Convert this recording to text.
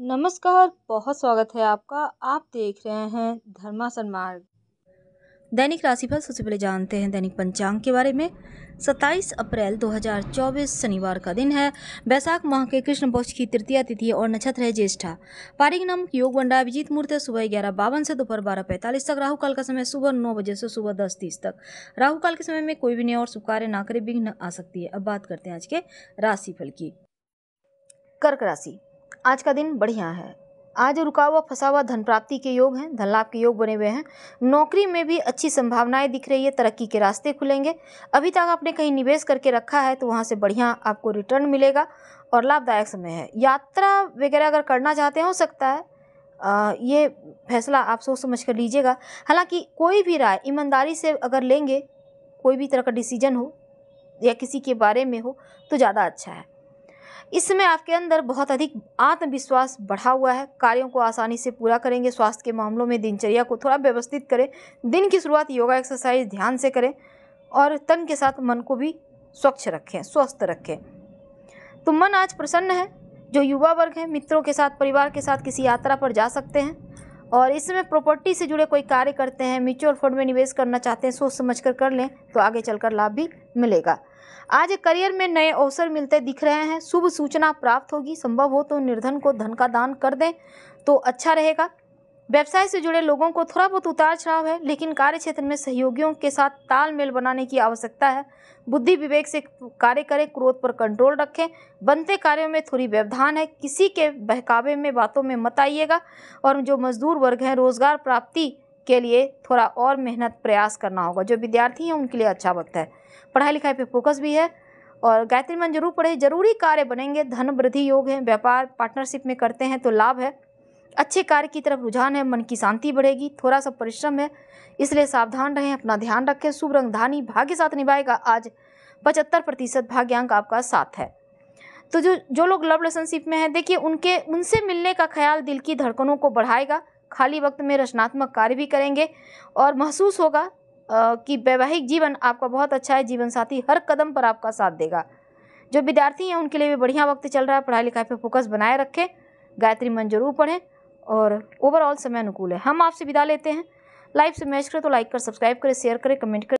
नमस्कार बहुत स्वागत है आपका आप देख रहे हैं धर्मासन मार्ग दैनिक राशिफल सबसे पहले जानते हैं दैनिक पंचांग के बारे में 27 अप्रैल 2024 शनिवार का दिन है बैसाख माह के कृष्ण पक्ष की तृतीय तिथि और नक्षत्र है ज्येष्ठा पारिक नाम योग बंडा अभिजीत मुहूर्त सुबह ग्यारह बावन से दोपहर बारह पैंतालीस तक राहु काल का समय सुबह नौ बजे से सुबह दस तीस तक राहु काल के समय में कोई भी नया और शुभ कार्य ना करे विघ्न आ सकती है अब बात करते हैं आज के राशिफल की कर्क राशि आज का दिन बढ़िया है आज रुका हुआ फंसा हुआ धन प्राप्ति के योग हैं धन लाभ के योग बने हुए हैं नौकरी में भी अच्छी संभावनाएं दिख रही है तरक्की के रास्ते खुलेंगे अभी तक आपने कहीं निवेश करके रखा है तो वहाँ से बढ़िया आपको रिटर्न मिलेगा और लाभदायक समय है यात्रा वगैरह अगर करना चाहते हैं हो सकता है आ, ये फैसला आप सोच समझ कर लीजिएगा हालांकि कोई भी राय ईमानदारी से अगर लेंगे कोई भी तरह का डिसीजन हो या किसी के बारे में हो तो ज़्यादा अच्छा है इस समय आपके अंदर बहुत अधिक आत्मविश्वास बढ़ा हुआ है कार्यों को आसानी से पूरा करेंगे स्वास्थ्य के मामलों में दिनचर्या को थोड़ा व्यवस्थित करें दिन की शुरुआत योगा एक्सरसाइज ध्यान से करें और तन के साथ मन को भी स्वच्छ रखें स्वस्थ रखें तो मन आज प्रसन्न है जो युवा वर्ग हैं मित्रों के साथ परिवार के साथ किसी यात्रा पर जा सकते हैं और इस समय प्रॉपर्टी से जुड़े कोई कार्य करते हैं म्यूचुअल फंड में निवेश करना चाहते हैं सोच समझ कर कर लें तो आगे चलकर लाभ भी मिलेगा आज करियर में नए अवसर मिलते दिख रहे हैं शुभ सूचना प्राप्त होगी संभव हो तो निर्धन को धन का दान कर दें तो अच्छा रहेगा व्यवसाय से जुड़े लोगों को थोड़ा बहुत उतार चढ़ाव है लेकिन कार्य क्षेत्र में सहयोगियों के साथ तालमेल बनाने की आवश्यकता है बुद्धि विवेक से कार्य करें क्रोध पर कंट्रोल रखें बनते कार्यों में थोड़ी व्यवधान है किसी के बहकावे में बातों में मत आइएगा और जो मजदूर वर्ग हैं रोजगार प्राप्ति के लिए थोड़ा और मेहनत प्रयास करना होगा जो विद्यार्थी हैं उनके लिए अच्छा वक्त है पढ़ाई लिखाई पर फोकस भी है और गायत्री मन जरूर पढ़े जरूरी कार्य बनेंगे धन वृद्धि योग हैं व्यापार पार्टनरशिप में करते हैं तो लाभ है अच्छे कार्य की तरफ रुझान है मन की शांति बढ़ेगी थोड़ा सा परिश्रम है इसलिए सावधान रहें अपना ध्यान रखें शुभ रंग धानी भाग्य साथ निभाएगा आज पचहत्तर प्रतिशत भाग्यांक आपका साथ है तो जो जो लोग लव रिलेशनशिप में हैं देखिए उनके उनसे मिलने का ख्याल दिल की धड़कनों को बढ़ाएगा खाली वक्त में रचनात्मक कार्य भी करेंगे और महसूस होगा कि वैवाहिक जीवन आपका बहुत अच्छा है जीवन साथी हर कदम पर आपका साथ देगा जो विद्यार्थी हैं उनके लिए भी बढ़िया वक्त चल रहा है पढ़ाई लिखाई पर फोकस बनाए रखें गायत्री मन जरूर पढ़ें और ओवरऑल समय अनुकूल है हम आपसे विदा लेते हैं लाइव से मैच करें तो लाइक कर सब्सक्राइब करें शेयर करें कमेंट करें